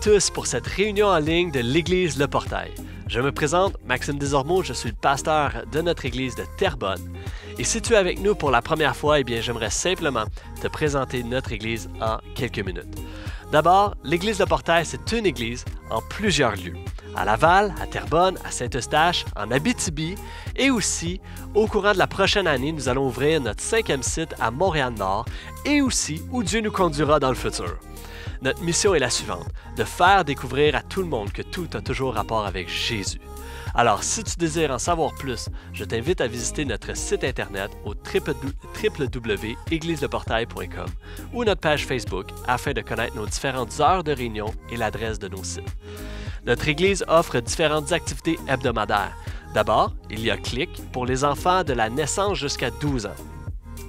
tous pour cette réunion en ligne de l'Église Le Portail. Je me présente, Maxime Desormeaux, je suis le pasteur de notre Église de Terrebonne. Et si tu es avec nous pour la première fois, eh bien, j'aimerais simplement te présenter notre Église en quelques minutes. D'abord, l'Église Le Portail, c'est une église en plusieurs lieux. À Laval, à Terrebonne, à Saint-Eustache, en Abitibi et aussi, au courant de la prochaine année, nous allons ouvrir notre cinquième site à Montréal-Nord et aussi où Dieu nous conduira dans le futur. Notre mission est la suivante, de faire découvrir à tout le monde que tout a toujours rapport avec Jésus. Alors, si tu désires en savoir plus, je t'invite à visiter notre site internet au www.égliseleportail.com ou notre page Facebook afin de connaître nos différentes heures de réunion et l'adresse de nos sites. Notre Église offre différentes activités hebdomadaires. D'abord, il y a CLIC pour les enfants de la naissance jusqu'à 12 ans.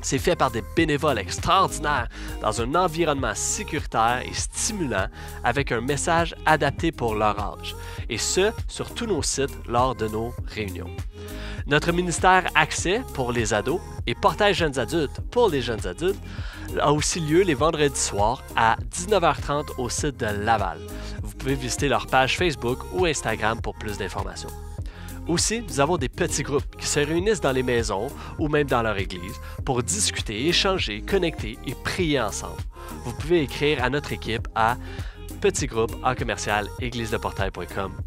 C'est fait par des bénévoles extraordinaires dans un environnement sécuritaire et stimulant avec un message adapté pour leur âge, et ce, sur tous nos sites lors de nos réunions. Notre ministère Accès pour les ados et Portail jeunes adultes pour les jeunes adultes a aussi lieu les vendredis soirs à 19h30 au site de Laval. Vous pouvez visiter leur page Facebook ou Instagram pour plus d'informations. Aussi, nous avons des petits groupes qui se réunissent dans les maisons ou même dans leur église pour discuter, échanger, connecter et prier ensemble. Vous pouvez écrire à notre équipe à petit groupe en commercial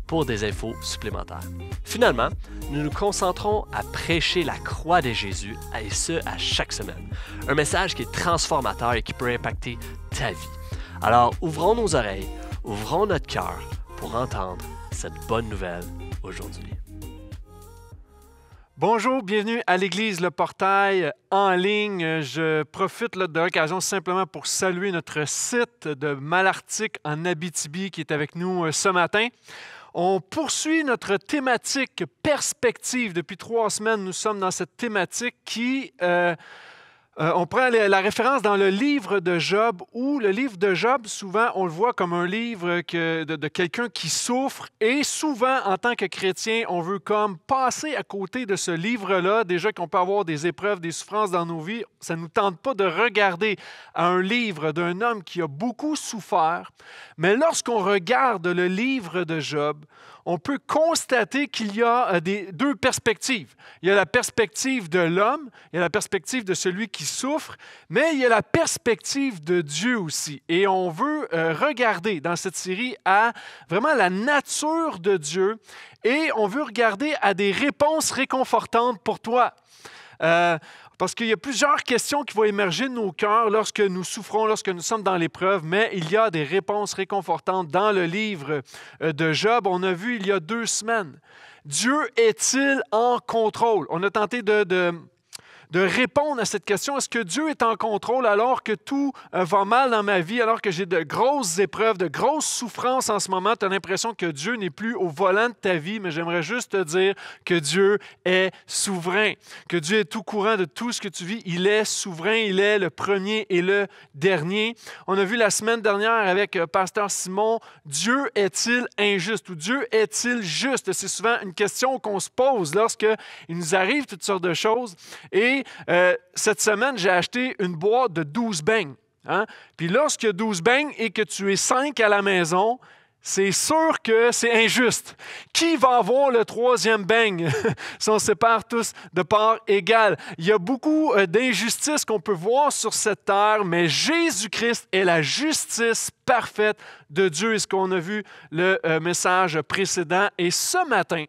pour des infos supplémentaires. Finalement, nous nous concentrons à prêcher la croix de Jésus et ce à chaque semaine. Un message qui est transformateur et qui peut impacter ta vie. Alors ouvrons nos oreilles, ouvrons notre cœur pour entendre cette bonne nouvelle aujourd'hui. Bonjour, bienvenue à l'Église Le Portail en ligne. Je profite de l'occasion simplement pour saluer notre site de Malartic en Abitibi qui est avec nous euh, ce matin. On poursuit notre thématique perspective. Depuis trois semaines, nous sommes dans cette thématique qui... Euh, euh, on prend la référence dans le livre de Job, où le livre de Job, souvent, on le voit comme un livre de, quelqu'un qui souffre. Et souvent, en tant que chrétien, on veut comme passer à côté de ce livre-là. Déjà qu'on peut avoir des épreuves, des souffrances dans nos vies, ça ne nous tente pas de regarder un livre d'un homme qui a beaucoup souffert. Mais lorsqu'on regarde le livre de Job, on peut constater qu'il y a euh, des, deux perspectives. Il y a la perspective de l'homme, il y a la perspective de celui qui souffre, mais il y a la perspective de Dieu aussi. Et on veut euh, regarder dans cette série à vraiment la nature de Dieu et on veut regarder à des réponses réconfortantes pour toi. Euh, parce qu'il y a plusieurs questions qui vont émerger de nos cœurs lorsque nous souffrons, lorsque nous sommes dans l'épreuve, mais il y a des réponses réconfortantes dans le livre euh, de Job. On a vu il y a deux semaines. Dieu est-il en contrôle? On a tenté de, de de répondre à cette question, est-ce que Dieu est en contrôle alors que tout euh, va mal dans ma vie, alors que j'ai de grosses épreuves, de grosses souffrances en ce moment, tu as l'impression que Dieu n'est plus au volant de ta vie, mais j'aimerais juste te dire que Dieu est souverain, que Dieu est tout courant de tout ce que tu vis, il est souverain, il est le premier et le dernier. On a vu la semaine dernière avec euh, pasteur Simon, Dieu est-il injuste ou Dieu est-il juste? C'est souvent une question qu'on se pose lorsque il nous arrive toutes sortes de choses et euh, cette semaine, j'ai acheté une boîte de 12 beignes. Hein. Puis lorsque 12 beignes et que tu es 5 à la maison, c'est sûr que c'est injuste. Qui va avoir le troisième beigne si on sépare tous de part égale? Il y a beaucoup euh, d'injustices qu'on peut voir sur cette terre, mais Jésus-Christ est la justice parfaite de Dieu. Est-ce qu'on a vu le euh, message précédent? Et ce matin,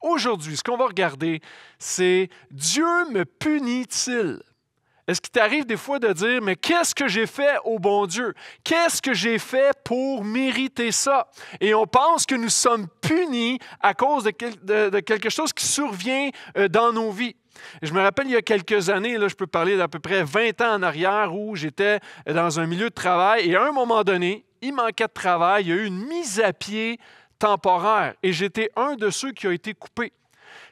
Aujourd'hui, ce qu'on va regarder, c'est Dieu me punit-il? Est-ce qu'il t'arrive des fois de dire, mais qu'est-ce que j'ai fait au bon Dieu? Qu'est-ce que j'ai fait pour mériter ça? Et on pense que nous sommes punis à cause de, quelque chose qui survient euh, dans nos vies. Je me rappelle il y a quelques années, là, je peux parler d'à peu près 20 ans en arrière, où j'étais euh, dans un milieu de travail et à un moment donné, il manquait de travail, il y a eu une mise à pied temporaire. Et j'étais un de ceux qui a été coupé.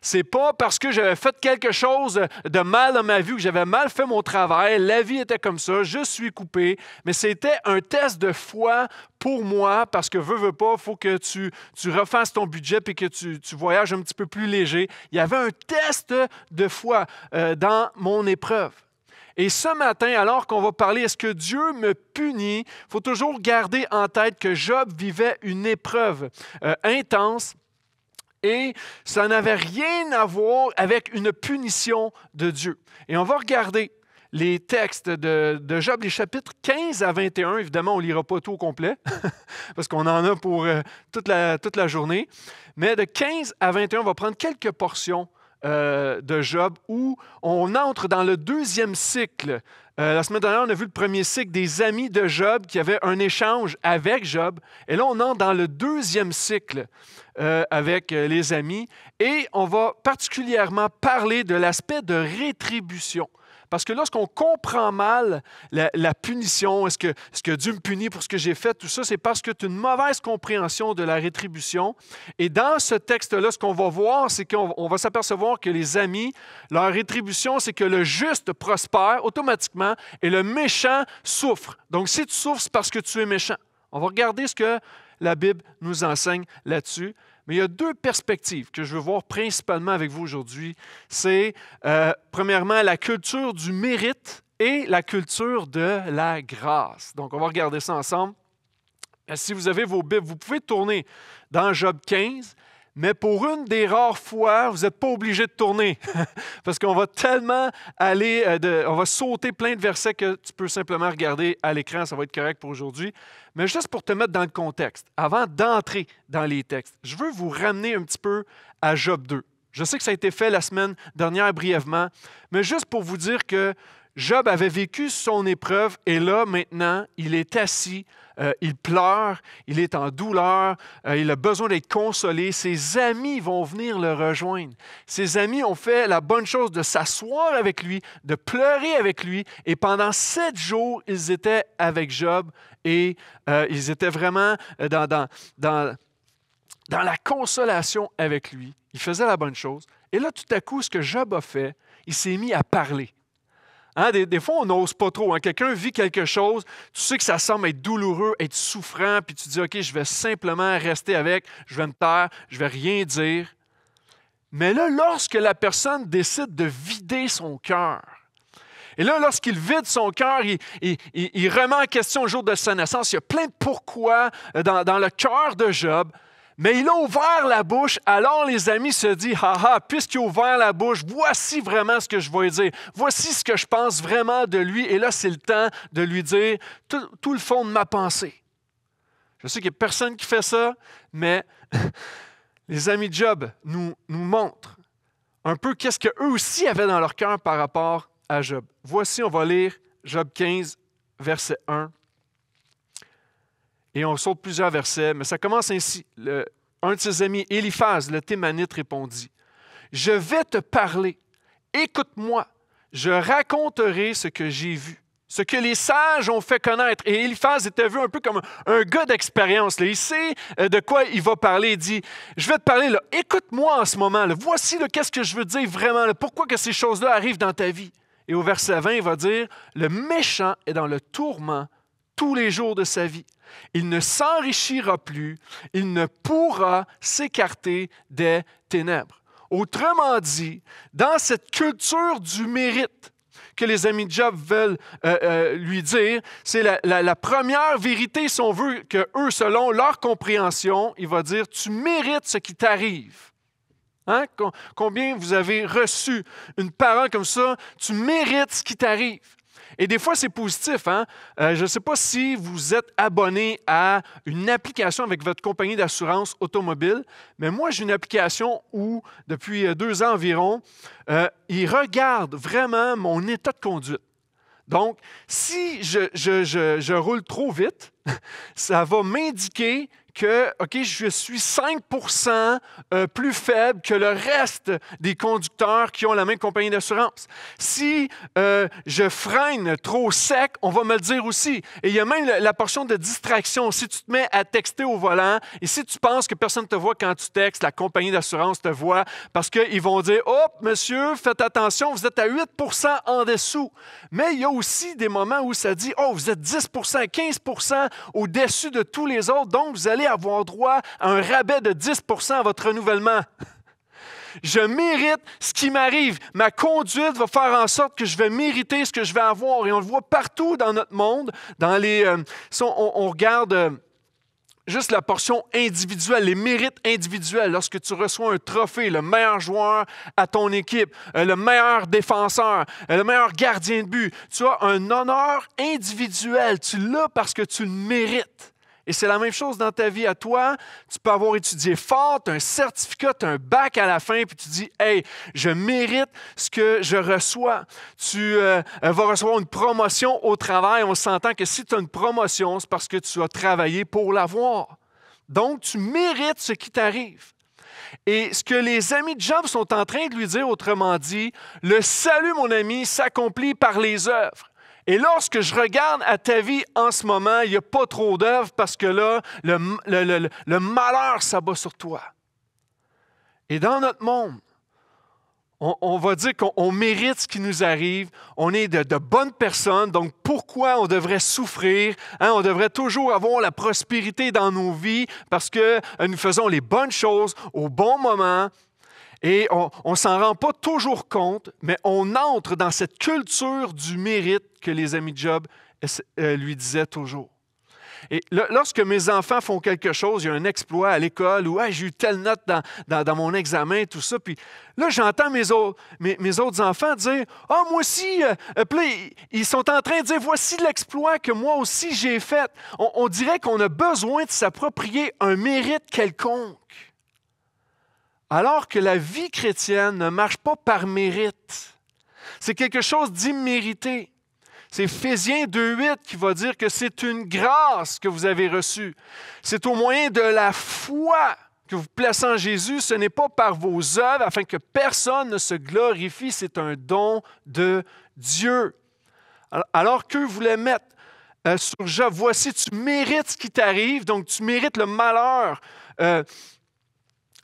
C'est pas parce que j'avais fait quelque chose de mal dans ma vie, que j'avais mal fait mon travail, la vie était comme ça, je suis coupé, mais c'était un test de foi pour moi parce que veux, veux pas, il faut que tu, tu refasses ton budget et que tu, voyages un petit peu plus léger. Il y avait un test de foi euh, dans mon épreuve. Et ce matin, alors qu'on va parler, est-ce que Dieu me punit, il faut toujours garder en tête que Job vivait une épreuve euh, intense. Et ça n'avait rien à voir avec une punition de Dieu. Et on va regarder les textes de, Job, les chapitres 15 à 21. Évidemment, on ne lira pas tout au complet, parce qu'on en a pour euh, toute, la, toute la journée. Mais de 15 à 21, on va prendre quelques portions euh, de Job où on entre dans le deuxième cycle. Euh, la semaine dernière, on a vu le premier cycle des amis de Job qui avaient un échange avec Job. Et là, on entre dans le deuxième cycle euh, avec les amis. Et on va particulièrement parler de l'aspect de rétribution. Parce que lorsqu'on comprend mal la, punition, est-ce que, que, Dieu me punit pour ce que j'ai fait, tout ça, c'est parce que tu as une mauvaise compréhension de la rétribution. Et dans ce texte-là, ce qu'on va voir, c'est qu'on va s'apercevoir que les amis, leur rétribution, c'est que le juste prospère automatiquement et le méchant souffre. Donc si tu souffres, c'est parce que tu es méchant. On va regarder ce que la Bible nous enseigne là-dessus. Mais il y a deux perspectives que je veux voir principalement avec vous aujourd'hui. C'est, euh, premièrement, la culture du mérite et la culture de la grâce. Donc, on va regarder ça ensemble. Euh, si vous avez vos Bibles, vous pouvez tourner dans Job 15 mais pour une des rares fois, vous n'êtes pas obligé de tourner parce qu'on va tellement aller, euh, on va sauter plein de versets que tu peux simplement regarder à l'écran, ça va être correct pour aujourd'hui. Mais juste pour te mettre dans le contexte, avant d'entrer dans les textes, je veux vous ramener un petit peu à Job 2. Je sais que ça a été fait la semaine dernière brièvement, mais juste pour vous dire que Job avait vécu son épreuve et là, maintenant, il est assis euh, il pleure, il est en douleur, euh, il a besoin d'être consolé. Ses amis vont venir le rejoindre. Ses amis ont fait la bonne chose de s'asseoir avec lui, de pleurer avec lui. Et pendant sept jours, ils étaient avec Job et euh, ils étaient vraiment dans, dans, dans, dans la consolation avec lui. Ils faisaient la bonne chose. Et là, tout à coup, ce que Job a fait, il s'est mis à parler. Hein, des, fois, on n'ose pas trop. Hein. Quelqu'un vit quelque chose, tu sais que ça semble être douloureux, être souffrant, puis tu dis, OK, je vais simplement rester avec, je vais me taire, je vais rien dire. Mais là, lorsque la personne décide de vider son cœur, et là, lorsqu'il vide son cœur, il, remet en question le jour de sa naissance. Il y a plein de pourquoi euh, dans, dans le cœur de Job. Mais il a ouvert la bouche, alors les amis se disent, haha, ah, puisqu'il a ouvert la bouche, voici vraiment ce que je vais dire, voici ce que je pense vraiment de lui, et là c'est le temps de lui dire tout, le fond de ma pensée. Je sais qu'il n'y a personne qui fait ça, mais les amis de Job nous, nous montrent un peu qu'est-ce qu'eux aussi avaient dans leur cœur par rapport à Job. Voici, on va lire Job 15, verset 1 et on saute plusieurs versets, mais ça commence ainsi. un de ses amis, Eliphaz, le Thémanite, répondit Je vais te parler, écoute-moi, je raconterai ce que j'ai vu, ce que les sages ont fait connaître. Et Eliphaz était vu un peu comme un gars d'expérience. Il sait euh, de quoi il va parler. Il dit Je vais te parler, écoute-moi en ce moment. Là. Voici qu'est-ce que je veux dire vraiment, pourquoi que ces choses-là arrivent dans ta vie. Et au verset 20, il va dire Le méchant est dans le tourment tous les jours de sa vie. Il ne s'enrichira plus, il ne pourra s'écarter des ténèbres. Autrement dit, dans cette culture du mérite que les amis de Job veulent euh, euh, lui dire, c'est la, première vérité, si on veut, que eux, selon leur compréhension, il va dire, tu mérites ce qui t'arrive. Hein? Combien vous avez reçu une parole comme ça, tu mérites ce qui t'arrive. Et des fois, c'est positif. Hein? Euh, je ne sais pas si vous êtes abonné à une application avec votre compagnie d'assurance automobile, mais moi, j'ai une application où, depuis euh, deux ans environ, euh, il regarde vraiment mon état de conduite. Donc, si je, je roule trop vite, ça va m'indiquer que, OK, je suis 5 euh, plus faible que le reste des conducteurs qui ont la même compagnie d'assurance. Si euh, je freine trop sec, on va me le dire aussi. Et il y a même la portion de distraction. Si tu te mets à texter au volant et si tu penses que personne ne te voit quand tu textes, la compagnie d'assurance te voit parce qu'ils vont dire, oh, monsieur, faites attention, vous êtes à 8 en dessous. Mais il y a aussi des moments où ça dit, oh, vous êtes 10 15 au-dessus de tous les autres, donc vous allez avoir droit à un rabais de 10 à votre renouvellement. Je mérite ce qui m'arrive. Ma conduite va faire en sorte que je vais mériter ce que je vais avoir. Et on le voit partout dans notre monde. Dans les, euh, on, regarde euh, juste la portion individuelle, les mérites individuels. Lorsque tu reçois un trophée, le meilleur joueur à ton équipe, euh, le meilleur défenseur, le meilleur gardien de but, tu as un honneur individuel. Tu l'as parce que tu le mérites. Et c'est la même chose dans ta vie à toi. Tu peux avoir étudié fort, tu as un certificat, tu as un bac à la fin, puis tu dis Hey, je mérite ce que je reçois. Tu euh, vas recevoir une promotion au travail. On s'entend que si tu as une promotion, c'est parce que tu as travaillé pour l'avoir. Donc, tu mérites ce qui t'arrive. Et ce que les amis de Job sont en train de lui dire, autrement dit, le salut, mon ami, s'accomplit par les œuvres. Et lorsque je regarde à ta vie en ce moment, il n'y a pas trop d'œuvres parce que là, le, malheur s'abat sur toi. Et dans notre monde, on, va dire qu'on mérite ce qui nous arrive, on est de, bonnes personnes, donc pourquoi on devrait souffrir? Hein, on devrait toujours avoir la prospérité dans nos vies parce que euh, nous faisons les bonnes choses au bon moment et on ne s'en rend pas toujours compte, mais on entre dans cette culture du mérite que les amis de Job euh, euh, lui disaient toujours. Et lorsque mes enfants font quelque chose, il y a un exploit à l'école ou j'ai eu telle note dans, mon examen, tout ça. Puis là, j'entends mes autres, enfants dire Ah, moi aussi. Euh, ils sont en train de dire Voici l'exploit que moi aussi j'ai fait. on dirait qu'on a besoin de s'approprier un mérite quelconque. Alors que la vie chrétienne ne marche pas par mérite. C'est quelque chose d'immérité. C'est Ephésiens 2.8 qui va dire que c'est une grâce que vous avez reçue. C'est au moyen de la foi que vous placez en Jésus. Ce n'est pas par vos œuvres afin que personne ne se glorifie. C'est un don de Dieu. Alors que voulez mettre euh, sur Job, voici, tu mérites ce qui t'arrive, donc tu mérites le malheur. Euh,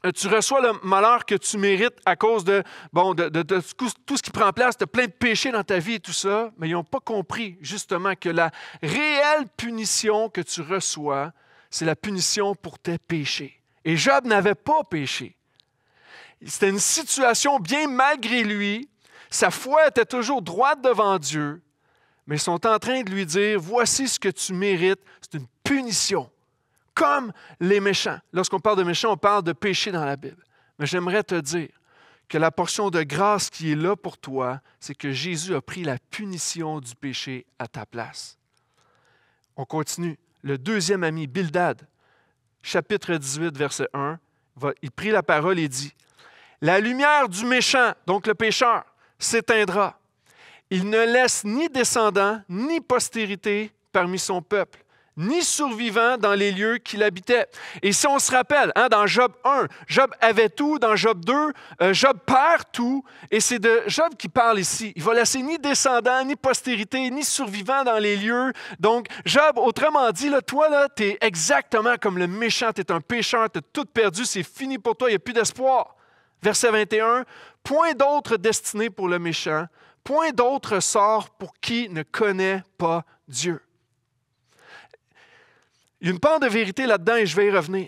euh, tu reçois le malheur que tu mérites à cause de, bon, de, tout ce qui prend place, de plein de péchés dans ta vie et tout ça, mais ils n'ont pas compris justement que la réelle punition que tu reçois, c'est la punition pour tes péchés. Et Job n'avait pas péché. C'était une situation bien malgré lui. Sa foi était toujours droite devant Dieu, mais ils sont en train de lui dire, voici ce que tu mérites, c'est une punition comme les méchants. Lorsqu'on parle de méchants, on parle de péché dans la Bible. Mais j'aimerais te dire que la portion de grâce qui est là pour toi, c'est que Jésus a pris la punition du péché à ta place. On continue. Le deuxième ami, Bildad, chapitre 18, verset 1, il prit la parole et dit, La lumière du méchant, donc le pécheur, s'éteindra. Il ne laisse ni descendant, ni postérité parmi son peuple ni survivant dans les lieux qu'il habitait. Et si on se rappelle, hein, dans Job 1, Job avait tout, dans Job 2, euh, Job perd tout, et c'est de Job qui parle ici. Il va laisser ni descendant, ni postérité, ni survivant dans les lieux. Donc, Job, autrement dit, là, toi, là, tu es exactement comme le méchant, tu es un pécheur, tu as tout perdu, c'est fini pour toi, il n'y a plus d'espoir. Verset 21, point d'autre destinée pour le méchant, point d'autre sort pour qui ne connaît pas Dieu. Il y a une part de vérité là-dedans et je vais y revenir.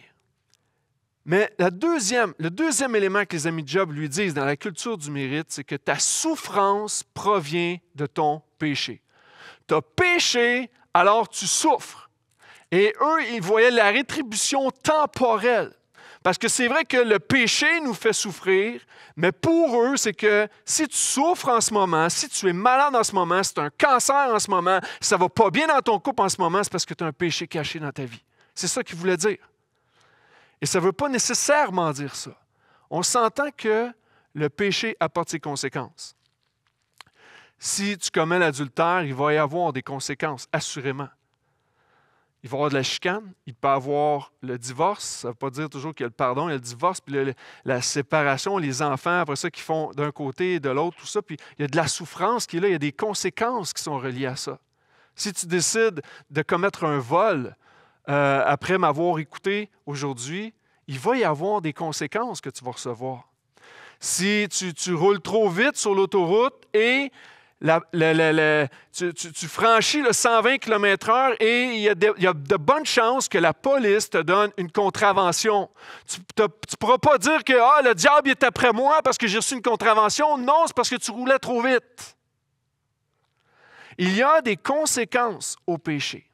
Mais la deuxième, le deuxième élément que les amis de Job lui disent dans la culture du mérite, c'est que ta souffrance provient de ton péché. Tu as péché, alors tu souffres. Et eux, ils voyaient la rétribution temporelle. Parce que c'est vrai que le péché nous fait souffrir, mais pour eux, c'est que si tu souffres en ce moment, si tu es malade en ce moment, si tu as un cancer en ce moment, si ça va pas bien dans ton couple en ce moment, c'est parce que tu as un péché caché dans ta vie. C'est ça qu'ils voulaient dire. Et ça ne veut pas nécessairement dire ça. On s'entend que le péché apporte ses conséquences. Si tu commets l'adultère, il va y avoir des conséquences, assurément il va y avoir de la chicane, il peut y avoir le divorce. Ça ne veut pas dire toujours qu'il y a le pardon, il y a le divorce, puis la séparation, les enfants, après ça, qui font d'un côté et de l'autre, tout ça. Puis il y a de la souffrance qui est là, il y a des conséquences qui sont reliées à ça. Si tu décides de commettre un vol euh, après m'avoir écouté aujourd'hui, il va y avoir des conséquences que tu vas recevoir. Si tu roules trop vite sur l'autoroute et tu, franchis le 120 km/h et il y, a de, bonnes chances que la police te donne une contravention. Tu ne pourras pas dire que ah, le diable est après moi parce que j'ai reçu une contravention. Non, c'est parce que tu roulais trop vite. Il y a des conséquences au péché.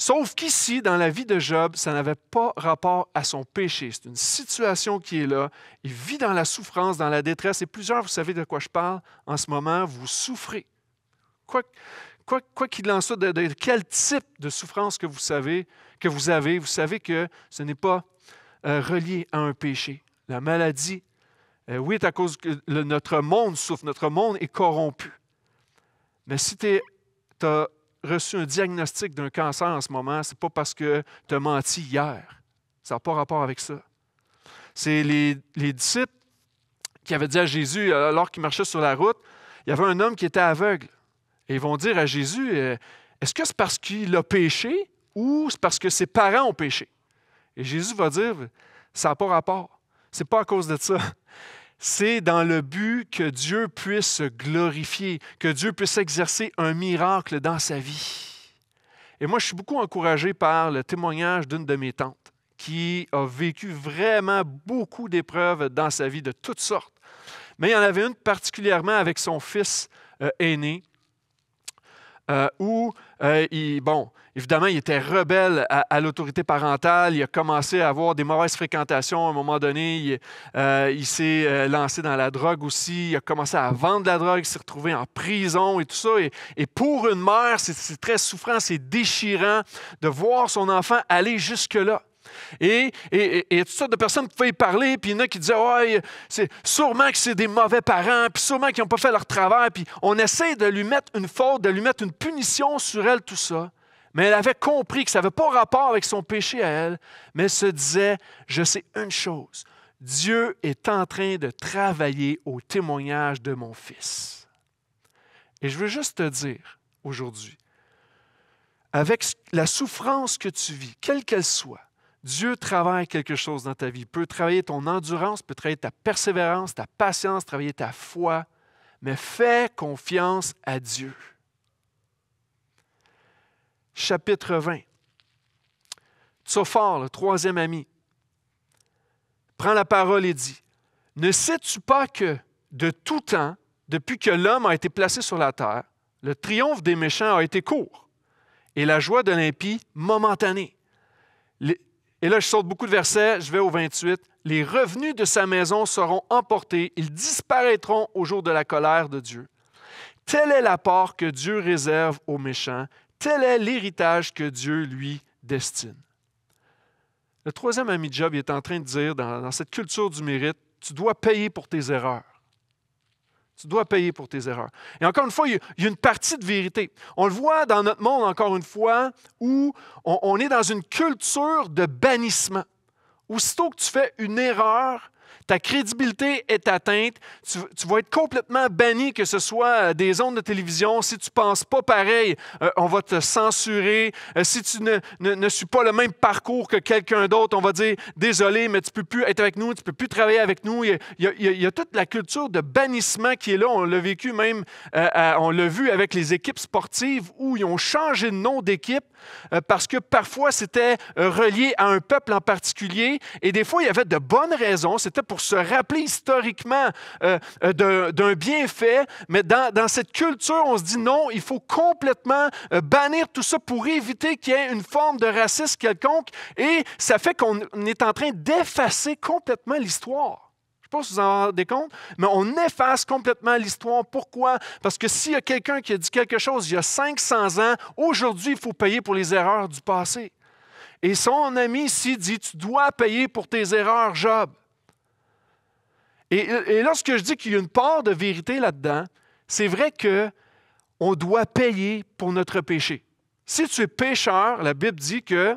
Sauf qu'ici, dans la vie de Job, ça n'avait pas rapport à son péché. C'est une situation qui est là. Il vit dans la souffrance, dans la détresse. Et plusieurs, vous savez de quoi je parle en ce moment, vous souffrez. Quoi, qu'il en soit, quel type de souffrance que vous savez, que vous avez, vous savez que ce n'est pas euh, relié à un péché. La maladie, euh, oui, c'est à cause que notre monde souffre, notre monde est corrompu. Mais si tu as reçu un diagnostic d'un cancer en ce moment, ce n'est pas parce que tu as menti hier. Ça n'a pas rapport avec ça. C'est les, disciples qui avaient dit à Jésus, euh, alors qu'il marchait sur la route, il y avait un homme qui était aveugle. Et ils vont dire à Jésus, euh, est-ce que c'est parce qu'il a péché ou c'est parce que ses parents ont péché? Et Jésus va dire, ça n'a pas rapport. C'est pas à cause de ça c'est dans le but que Dieu puisse se glorifier, que Dieu puisse exercer un miracle dans sa vie. Et moi, je suis beaucoup encouragé par le témoignage d'une de mes tantes qui a vécu vraiment beaucoup d'épreuves dans sa vie de toutes sortes. Mais il y en avait une particulièrement avec son fils euh, aîné euh, où, euh, bon, évidemment, il était rebelle à, l'autorité parentale, il a commencé à avoir des mauvaises fréquentations à un moment donné, il, euh, s'est lancé dans la drogue aussi, il a commencé à vendre la drogue, il s'est retrouvé en prison et tout ça. et pour une mère, c'est très souffrant, c'est déchirant de voir son enfant aller jusque-là. Et, et, et, toutes sortes de personnes pouvaient y parler, puis il y en a qui disaient Ouais, c'est, sûrement que c'est des mauvais parents, puis sûrement qu'ils n'ont pas fait leur travail, puis on essaie de lui mettre une faute, de lui mettre une punition sur elle, tout ça. Mais elle avait compris que ça n'avait pas rapport avec son péché à elle, mais elle se disait Je sais une chose, Dieu est en train de travailler au témoignage de mon fils. Et je veux juste te dire aujourd'hui, avec la souffrance que tu vis, quelle qu'elle soit, Dieu travaille quelque chose dans ta vie. Il peut travailler ton endurance, peut travailler ta persévérance, ta patience, travailler ta foi, mais fais confiance à Dieu. Chapitre 20. Tsophar, le troisième ami, prend la parole et dit Ne sais-tu pas que de tout temps, depuis que l'homme a été placé sur la terre, le triomphe des méchants a été court et la joie de l'impie momentanée. Et là, je saute beaucoup de versets, je vais au 28. Les revenus de sa maison seront emportés, ils disparaîtront au jour de la colère de Dieu. Tel est l'apport que Dieu réserve aux méchants, tel est l'héritage que Dieu lui destine. Le troisième ami de Job est en train de dire, dans cette culture du mérite, tu dois payer pour tes erreurs. Tu dois payer pour tes erreurs. Et encore une fois, il y a une partie de vérité. On le voit dans notre monde, encore une fois, où on, est dans une culture de bannissement. Aussitôt que tu fais une erreur, ta crédibilité est atteinte, tu, vas être complètement banni, que ce soit euh, des ondes de télévision, si tu ne penses pas pareil, euh, on va te censurer, euh, si tu ne, ne, suis pas le même parcours que quelqu'un d'autre, on va dire, désolé, mais tu ne peux plus être avec nous, tu ne peux plus travailler avec nous. Il y, a, toute la culture de bannissement qui est là, on l'a vécu même, on l'a vu avec les équipes sportives où ils ont changé de nom d'équipe euh, parce que parfois c'était euh, relié à un peuple en particulier, et des fois il y avait de bonnes raisons, c'était pour se rappeler historiquement euh, d'un bienfait, mais dans, dans, cette culture, on se dit non, il faut complètement bannir tout ça pour éviter qu'il y ait une forme de racisme quelconque, et ça fait qu'on est en train d'effacer complètement l'histoire sais pas si vous en rendez compte, mais on efface complètement l'histoire. Pourquoi? Parce que s'il y a quelqu'un qui a dit quelque chose il y a 500 ans, aujourd'hui, il faut payer pour les erreurs du passé. Et son ami ici dit, tu dois payer pour tes erreurs, Job. Et, lorsque je dis qu'il y a une part de vérité là-dedans, c'est vrai que on doit payer pour notre péché. Si tu es pécheur, la Bible dit que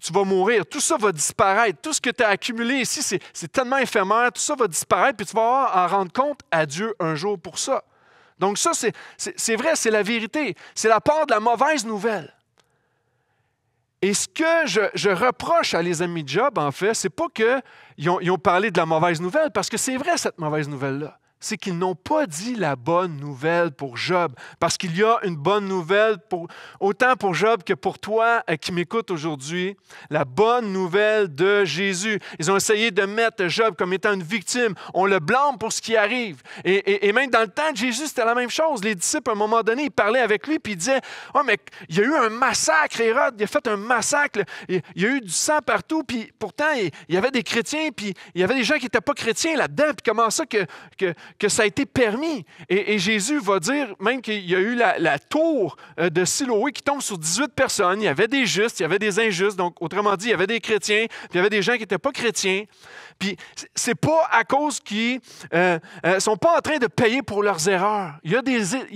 tu, vas mourir, tout ça va disparaître, tout ce que tu as accumulé ici, c'est tellement éphémère, tout ça va disparaître, puis tu vas en rendre compte à Dieu un jour pour ça. Donc ça, c'est vrai, c'est la vérité, c'est la part de la mauvaise nouvelle. Et ce que je, reproche à les amis de Job, en fait, c'est pas qu'ils ont parlé de la mauvaise nouvelle, parce que c'est vrai cette mauvaise nouvelle-là c'est qu'ils n'ont pas dit la bonne nouvelle pour Job, parce qu'il y a une bonne nouvelle pour, autant pour Job que pour toi euh, qui m'écoutes aujourd'hui, la bonne nouvelle de Jésus. Ils ont essayé de mettre Job comme étant une victime. On le blâme pour ce qui arrive. Et, même dans le temps de Jésus, c'était la même chose. Les disciples, à un moment donné, ils parlaient avec lui, puis ils disaient, oh, mais il y a eu un massacre, Hérode, il a fait un massacre, il y a eu du sang partout, puis pourtant, il y avait des chrétiens, puis il y avait des gens qui n'étaient pas chrétiens là-dedans, puis comment ça que que ça a été permis. Et, Jésus va dire même qu'il y a eu la, tour euh, de Siloé qui tombe sur 18 personnes. Il y avait des justes, il y avait des injustes. Donc, autrement dit, il y avait des chrétiens, puis il y avait des gens qui n'étaient pas chrétiens. Puis, c'est pas à cause qu'ils ne euh, euh, sont pas en train de payer pour leurs erreurs. Il y,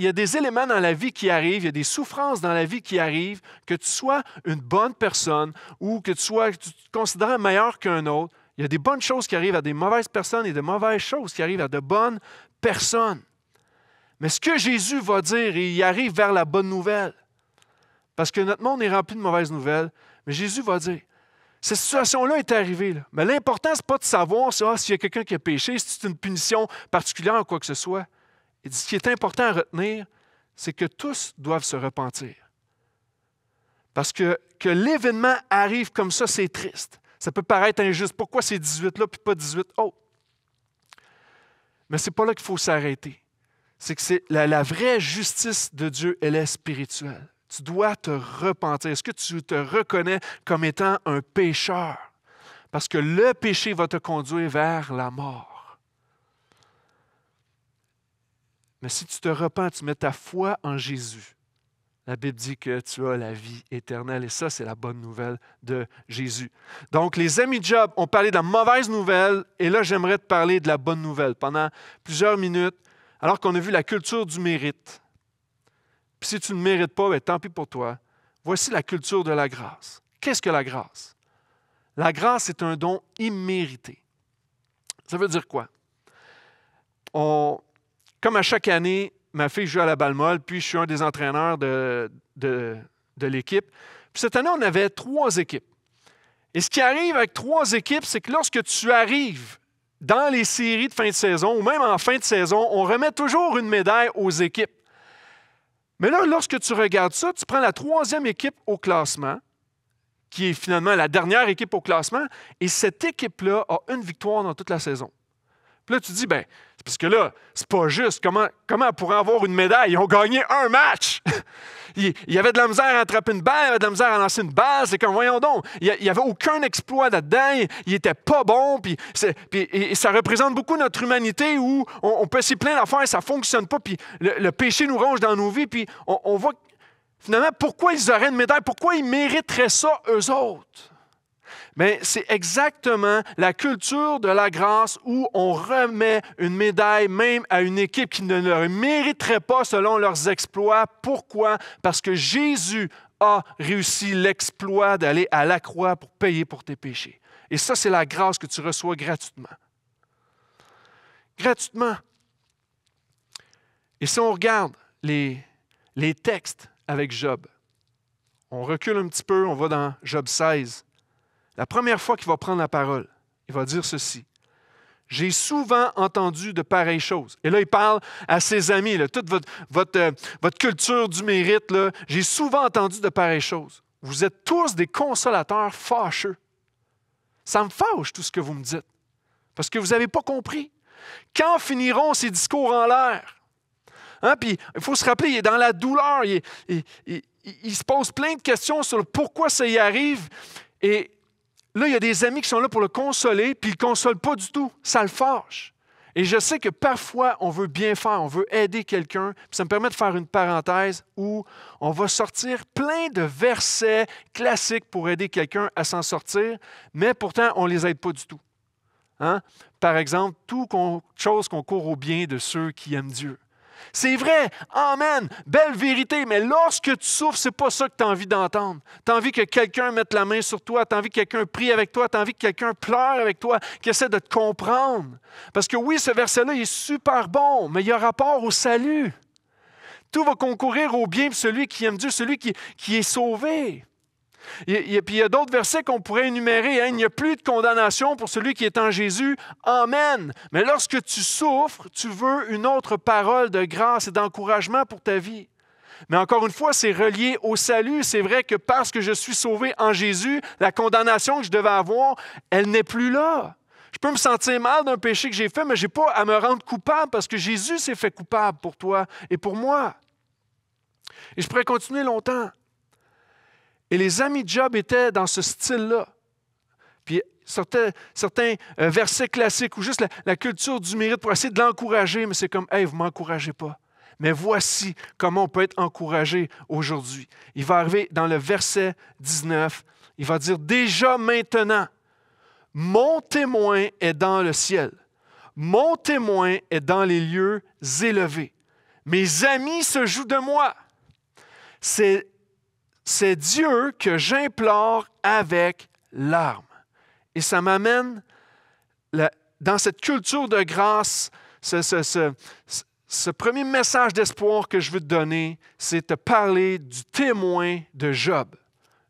a des, éléments dans la vie qui arrivent, il y a des souffrances dans la vie qui arrivent, que tu sois une bonne personne ou que tu sois, que tu te considères meilleur qu'un autre. Il y a des bonnes choses qui arrivent à des mauvaises personnes et des mauvaises choses qui arrivent à de bonnes personnes. Mais ce que Jésus va dire, et il arrive vers la bonne nouvelle, parce que notre monde est rempli de mauvaises nouvelles, mais Jésus va dire, cette situation-là est arrivée, mais l'important, ce n'est pas de savoir ah, s'il y a quelqu'un qui a péché, si c'est une punition particulière ou quoi que ce soit. Il dit, ce qui est important à retenir, c'est que tous doivent se repentir. Parce que que l'événement arrive comme ça, c'est triste. Ça peut paraître injuste. Pourquoi ces 18 là puis pas 18 autres? Mais n'est pas là qu'il faut s'arrêter. C'est que la, la vraie justice de Dieu, elle est spirituelle. Tu dois te repentir. Est-ce que tu te reconnais comme étant un pécheur? Parce que le péché va te conduire vers la mort. Mais si tu te repens, tu mets ta foi en Jésus, la Bible dit que tu as la vie éternelle et ça, c'est la bonne nouvelle de Jésus. Donc, les amis de Job ont parlé de la mauvaise nouvelle et là, j'aimerais te parler de la bonne nouvelle pendant plusieurs minutes, alors qu'on a vu la culture du mérite. Puis si tu ne mérites pas, bien, tant pis pour toi. Voici la culture de la grâce. Qu'est-ce que la grâce? La grâce est un don immérité. Ça veut dire quoi? On, comme à chaque année, ma fille joue à la balle molle, puis je suis un des entraîneurs de, de, l'équipe. Puis cette année, on avait trois équipes. Et ce qui arrive avec trois équipes, c'est que lorsque tu arrives dans les séries de fin de saison ou même en fin de saison, on remet toujours une médaille aux équipes. Mais là, lorsque tu regardes ça, tu prends la troisième équipe au classement, qui est finalement la dernière équipe au classement, et cette équipe-là a une victoire dans toute la saison. Puis là, tu dis, ben, Puisque que là, c'est pas juste. Comment, comment pourrait avoir une médaille? Ils ont gagné un match! il, y avait de la misère à attraper une balle, il avait de la misère à lancer une balle. C'est comme, voyons donc, il n'y avait aucun exploit là-dedans, il n'était pas bon. Puis, et, ça représente beaucoup notre humanité où on, peut essayer plein d'affaires, ça ne fonctionne pas, puis le, péché nous ronge dans nos vies, puis on voit finalement pourquoi ils auraient une médaille, pourquoi ils mériteraient ça eux autres. Mais c'est exactement la culture de la grâce où on remet une médaille même à une équipe qui ne le mériterait pas selon leurs exploits. Pourquoi? Parce que Jésus a réussi l'exploit d'aller à la croix pour payer pour tes péchés. Et ça, c'est la grâce que tu reçois gratuitement. Gratuitement. Et si on regarde les, les textes avec Job, on recule un petit peu, on va dans Job 16 la première fois qu'il va prendre la parole, il va dire ceci. J'ai souvent entendu de pareilles choses. Et là, il parle à ses amis, toute euh, votre, culture du mérite. J'ai souvent entendu de pareilles choses. Vous êtes tous des consolateurs fâcheux. Ça me fâche tout ce que vous me dites, parce que vous n'avez pas compris. Quand finiront ces discours en l'air? Hein, puis il faut se rappeler, il est dans la douleur, il, se pose plein de questions sur pourquoi ça y arrive. Et Là, il y a des amis qui sont là pour le consoler, puis il ne console pas du tout. Ça le forge. Et je sais que parfois, on veut bien faire, on veut aider quelqu'un. Ça me permet de faire une parenthèse où on va sortir plein de versets classiques pour aider quelqu'un à s'en sortir, mais pourtant, on ne les aide pas du tout. Hein? Par exemple, toute chose qu'on court au bien de ceux qui aiment Dieu. C'est vrai, amen, belle vérité, mais lorsque tu souffres, c'est pas ça que tu as envie d'entendre. Tu as envie que quelqu'un mette la main sur toi, tu as envie que quelqu'un prie avec toi, tu as envie que quelqu'un pleure avec toi, qui essaie de te comprendre. Parce que oui, ce verset-là est super bon, mais il y a rapport au salut. Tout va concourir au bien de celui qui aime Dieu, celui qui est sauvé. Et, puis il y a d'autres versets qu'on pourrait énumérer. Hein. Il n'y a plus de condamnation pour celui qui est en Jésus. Amen. Mais lorsque tu souffres, tu veux une autre parole de grâce et d'encouragement pour ta vie. Mais encore une fois, c'est relié au salut. C'est vrai que parce que je suis sauvé en Jésus, la condamnation que je devais avoir, elle n'est plus là. Je peux me sentir mal d'un péché que j'ai fait, mais je n'ai pas à me rendre coupable parce que Jésus s'est fait coupable pour toi et pour moi. Et je pourrais continuer longtemps. Et les amis de Job étaient dans ce style-là. Puis certains, euh, versets classiques ou juste la, culture du mérite pour essayer de l'encourager, mais c'est comme, hey, vous ne m'encouragez pas. Mais voici comment on peut être encouragé aujourd'hui. Il va arriver dans le verset 19, il va dire, déjà maintenant, mon témoin est dans le ciel, mon témoin est dans les lieux élevés. Mes amis se jouent de moi. C'est c'est Dieu que j'implore avec larmes. Et ça m'amène dans cette culture de grâce, ce, premier message d'espoir que je veux te donner, c'est te parler du témoin de Job.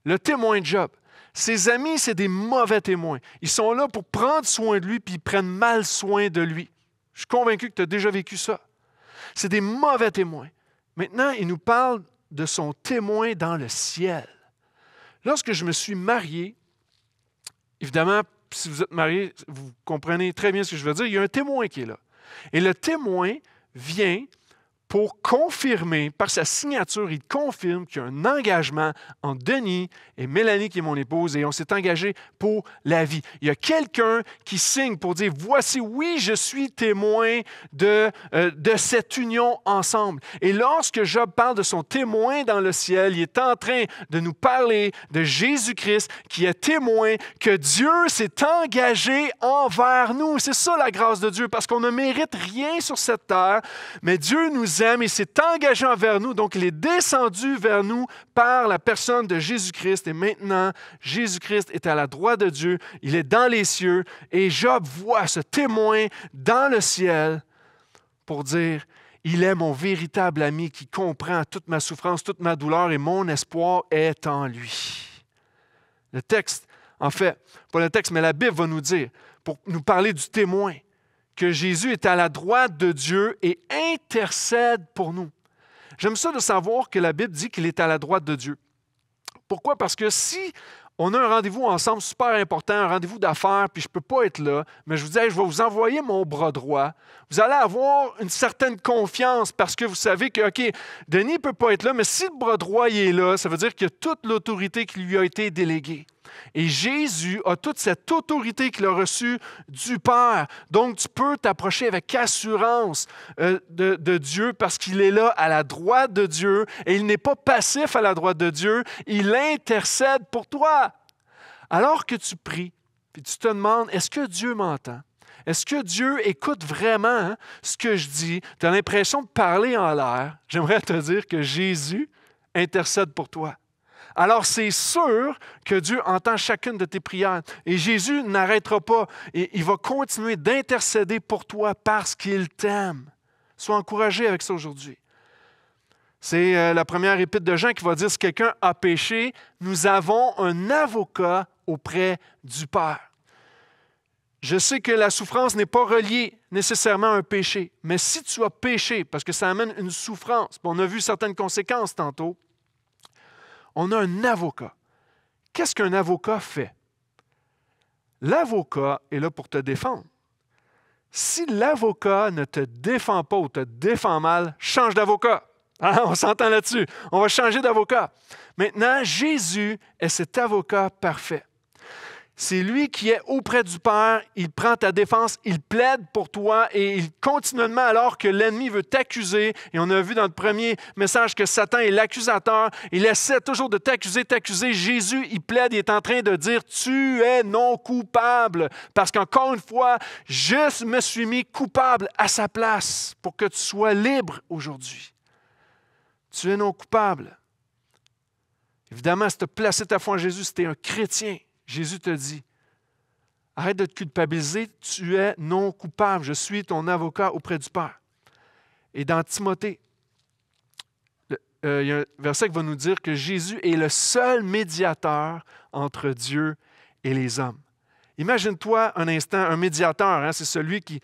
Le témoin de Job. Ses amis, c'est des mauvais témoins. Ils sont là pour prendre soin de lui, puis ils prennent mal soin de lui. Je suis convaincu que tu as déjà vécu ça. C'est des mauvais témoins. Maintenant, ils nous parlent de son témoin dans le ciel. Lorsque je me suis marié, évidemment, si vous êtes marié, vous comprenez très bien ce que je veux dire, il y a un témoin qui est là. Et le témoin vient pour confirmer, par sa signature, il confirme qu'il y a un engagement en Denis et Mélanie, qui est mon épouse, et on s'est engagé pour la vie. Il y a quelqu'un qui signe pour dire, voici, oui, je suis témoin de, euh, de cette union ensemble. Et lorsque Job parle de son témoin dans le ciel, il est en train de nous parler de Jésus-Christ, qui est témoin que Dieu s'est engagé envers nous. C'est ça la grâce de Dieu, parce qu'on ne mérite rien sur cette terre, mais Dieu nous aime, il s'est engagé envers nous, donc il est descendu vers nous par la personne de Jésus-Christ. Et maintenant, Jésus-Christ est à la droite de Dieu, il est dans les cieux, et Job voit ce témoin dans le ciel pour dire, il est mon véritable ami qui comprend toute ma souffrance, toute ma douleur, et mon espoir est en lui. Le texte, en fait, pas le texte, mais la Bible va nous dire, pour nous parler du témoin que Jésus est à la droite de Dieu et intercède pour nous. J'aime ça de savoir que la Bible dit qu'il est à la droite de Dieu. Pourquoi? Parce que si on a un rendez-vous ensemble super important, un rendez-vous d'affaires, puis je ne peux pas être là, mais je vous disais, je vais vous envoyer mon bras droit. Vous allez avoir une certaine confiance parce que vous savez que, OK, Denis ne peut pas être là, mais si le bras droit est là, ça veut dire que toute l'autorité qui lui a été déléguée. Et Jésus a toute cette autorité qu'il a reçue du Père. Donc, tu peux t'approcher avec assurance euh, de, Dieu parce qu'il est là à la droite de Dieu et il n'est pas passif à la droite de Dieu. Il intercède pour toi. Alors que tu pries, et tu te demandes, est-ce que Dieu m'entend? Est-ce que Dieu écoute vraiment hein, ce que je dis? Tu as l'impression de parler en l'air. J'aimerais te dire que Jésus intercède pour toi. Alors c'est sûr que Dieu entend chacune de tes prières. Et Jésus n'arrêtera pas. Et il va continuer d'intercéder pour toi parce qu'il t'aime. Sois encouragé avec ça aujourd'hui. C'est euh, la première épître de Jean qui va dire, si quelqu'un a péché, nous avons un avocat auprès du Père. Je sais que la souffrance n'est pas reliée nécessairement à un péché, mais si tu as péché, parce que ça amène une souffrance, on a vu certaines conséquences tantôt, on a un avocat. Qu'est-ce qu'un avocat fait? L'avocat est là pour te défendre. Si l'avocat ne te défend pas ou te défend mal, change d'avocat. Ah, on s'entend là-dessus. On va changer d'avocat. Maintenant, Jésus est cet avocat parfait. C'est lui qui est auprès du Père, il prend ta défense, il plaide pour toi et il continuellement alors que l'ennemi veut t'accuser, et on a vu dans le premier message que Satan est l'accusateur, il essaie toujours de t'accuser, t'accuser, Jésus, il plaide, il est en train de dire, tu es non coupable, parce qu'encore une fois, je me suis mis coupable à sa place pour que tu sois libre aujourd'hui. Tu es non coupable. Évidemment, si tu as placé ta foi en Jésus, c'était un chrétien, Jésus te dit, arrête de te culpabiliser, tu es non coupable, je suis ton avocat auprès du Père. Et dans Timothée, euh, il y a un verset qui va nous dire que Jésus est le seul médiateur entre Dieu et les hommes. Imagine-toi un instant, un médiateur, hein, c'est celui qui,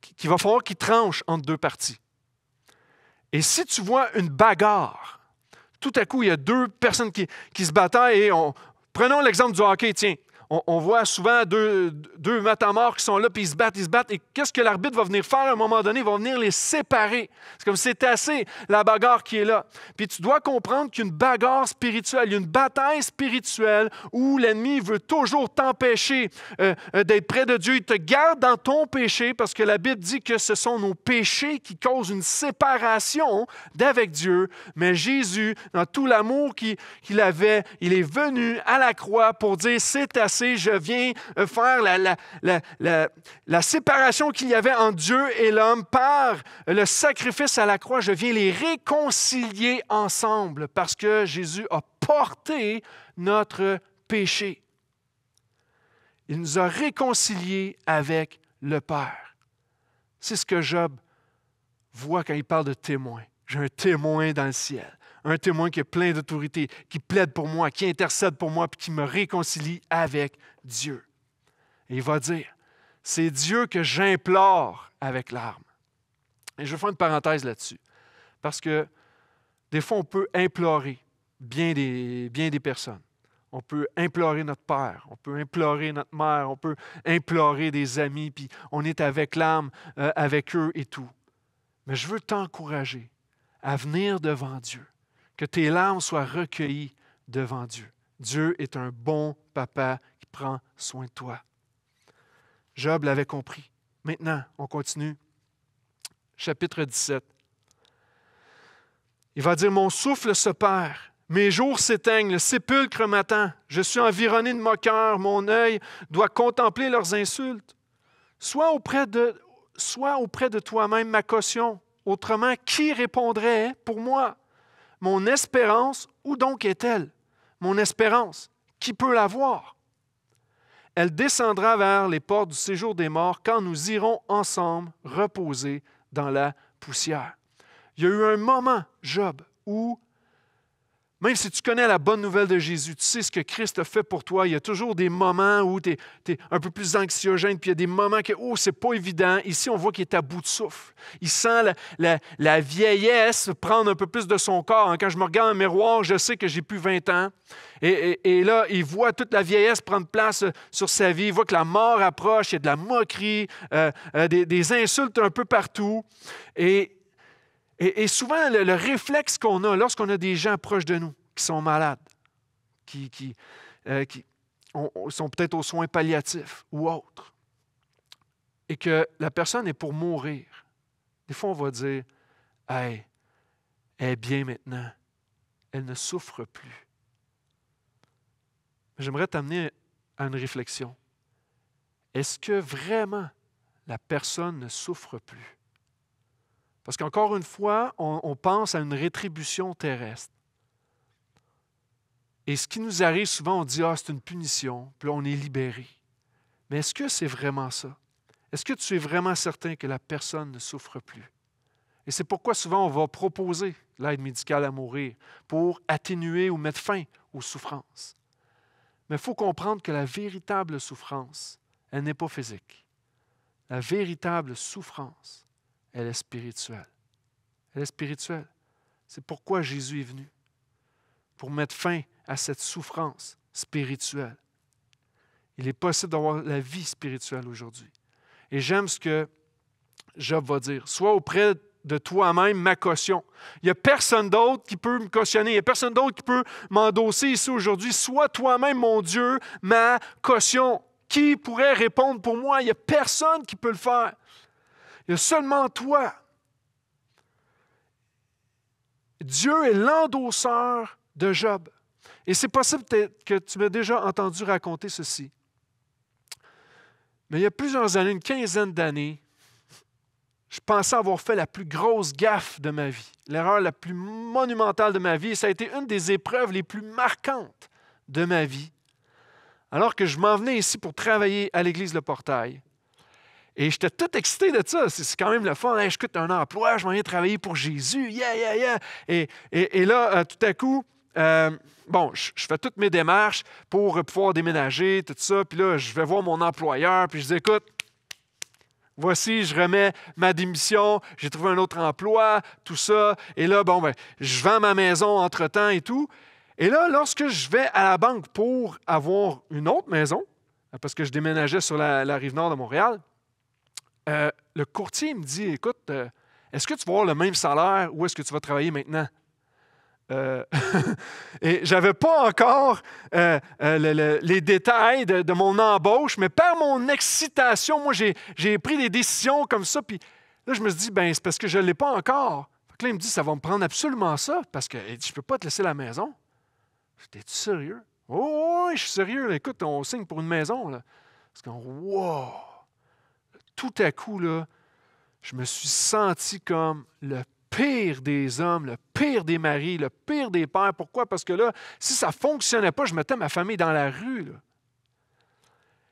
qui, va falloir qu'il tranche entre deux parties. Et si tu vois une bagarre, tout à coup, il y a deux personnes qui, se battent et on, Prenons l'exemple du hockey, tiens on, voit souvent deux, deux matamores qui sont là, puis ils se battent, ils se battent. Et qu'est-ce que l'arbitre va venir faire à un moment donné? Il va venir les séparer. C'est comme c'est assez la bagarre qui est là. Puis tu dois comprendre qu'une bagarre spirituelle, une bataille spirituelle où l'ennemi veut toujours t'empêcher euh, euh, d'être près de Dieu, il te garde dans ton péché parce que la Bible dit que ce sont nos péchés qui causent une séparation d'avec Dieu. Mais Jésus, dans tout l'amour qu'il avait, il est venu à la croix pour dire c'est assez je viens euh, faire la, la séparation qu'il y avait entre Dieu et l'homme par le sacrifice à la croix, je viens les réconcilier ensemble parce que Jésus a porté notre péché. Il nous a réconciliés avec le Père. C'est ce que Job voit quand il parle de témoin. J'ai un témoin dans le ciel un témoin qui est plein d'autorité, qui plaide pour moi, qui intercède pour moi, puis qui me réconcilie avec Dieu. Et il va dire, c'est Dieu que j'implore avec larmes. Et je vais faire une parenthèse là-dessus, parce que des fois, on peut implorer bien des, bien des personnes. On peut implorer notre père, on peut implorer notre mère, on peut implorer des amis, puis on est avec l'âme, euh, avec eux et tout. Mais je veux t'encourager à venir devant Dieu que tes larmes soient recueillies devant Dieu. Dieu est un bon papa qui prend soin de toi. Job l'avait compris. Maintenant, on continue. Chapitre 17. Il va dire, Mon souffle se perd, mes jours s'éteignent, le sépulcre m'attend, je suis environné de moqueurs, mon œil doit contempler leurs insultes. Sois auprès de, auprès de toi-même ma caution, autrement, qui répondrait pour moi? Mon espérance, où donc est-elle? Mon espérance, qui peut la voir? Elle descendra vers les portes du séjour des morts quand nous irons ensemble reposer dans la poussière. Il y a eu un moment, Job, où même si tu connais la bonne nouvelle de Jésus, tu sais ce que Christ a fait pour toi, il y a toujours des moments où tu es, un peu plus anxiogène, puis il y a des moments que, oh, c'est pas évident. Ici, on voit qu'il est à bout de souffle. Il sent la, vieillesse prendre un peu plus de son corps. Hein. Quand je me regarde dans miroir, je sais que j'ai plus 20 ans. Et, là, il voit toute la vieillesse prendre place euh, sur sa vie. Il voit que la mort approche, il y a de la moquerie, euh, euh, des, des insultes un peu partout. Et et, souvent, le, réflexe qu'on a lorsqu'on a des gens proches de nous qui sont malades, qui, euh, sont peut-être aux soins palliatifs ou autres, et que la personne est pour mourir, des fois on va dire Hey, elle est bien maintenant, elle ne souffre plus. J'aimerais t'amener à une réflexion. Est-ce que vraiment la personne ne souffre plus? Parce qu'encore une fois, on, pense à une rétribution terrestre. Et ce qui nous arrive souvent, on dit, ah, c'est une punition, puis on est libéré. Mais est-ce que c'est vraiment ça? Est-ce que tu es vraiment certain que la personne ne souffre plus? Et c'est pourquoi souvent on va proposer l'aide médicale à mourir pour atténuer ou mettre fin aux souffrances. Mais il faut comprendre que la véritable souffrance, elle n'est pas physique. La véritable souffrance, elle est spirituelle. Elle est spirituelle. C'est pourquoi Jésus est venu, pour mettre fin à cette souffrance spirituelle. Il est possible d'avoir la vie spirituelle aujourd'hui. Et j'aime ce que Job va dire. Sois auprès de toi-même ma caution. Il n'y a personne d'autre qui peut me cautionner. Il n'y a personne d'autre qui peut m'endosser ici aujourd'hui. Sois toi-même, mon Dieu, ma caution. Qui pourrait répondre pour moi? Il n'y a personne qui peut le faire. Il y a seulement toi. Dieu est l'endosseur de Job. Et c'est possible que tu m'aies déjà entendu raconter ceci. Mais il y a plusieurs années, une quinzaine d'années, je pensais avoir fait la plus grosse gaffe de ma vie, l'erreur la plus monumentale de ma vie. Et ça a été une des épreuves les plus marquantes de ma vie. Alors que je m'en venais ici pour travailler à l'église Le Portail, et j'étais tout excité de ça. C'est quand même le fun. je coûte un emploi, je m'en viens travailler pour Jésus. Yeah, yeah, yeah. Et, là, euh, tout à coup, euh, bon, je, fais toutes mes démarches pour pouvoir déménager, tout ça. Puis là, je vais voir mon employeur, puis je dis, écoute, voici, je remets ma démission, j'ai trouvé un autre emploi, tout ça. Et là, bon, ben, je vends ma maison entre-temps et tout. Et là, lorsque je vais à la banque pour avoir une autre maison, parce que je déménageais sur la rive nord de Montréal, euh, le courtier me dit, écoute, euh, est-ce que tu vas avoir le même salaire ou est-ce que tu vas travailler maintenant? Et euh, et j'avais pas encore les détails de, mon embauche, mais par mon excitation, moi, j'ai pris des décisions comme ça. Puis là, je me suis dit, ben c'est parce que je ne l'ai pas encore. là, il me dit, ça va me prendre absolument ça, parce que je ne peux pas te laisser la maison. J'étais sérieux? Oh, oui, je suis sérieux. Écoute, on signe pour une maison. Là. Parce qu'on, wow! tout à coup, là, je me suis senti comme le pire des hommes, le pire des maris, le pire des pères. Pourquoi? Parce que là, si ça ne fonctionnait pas, je mettais ma famille dans la rue.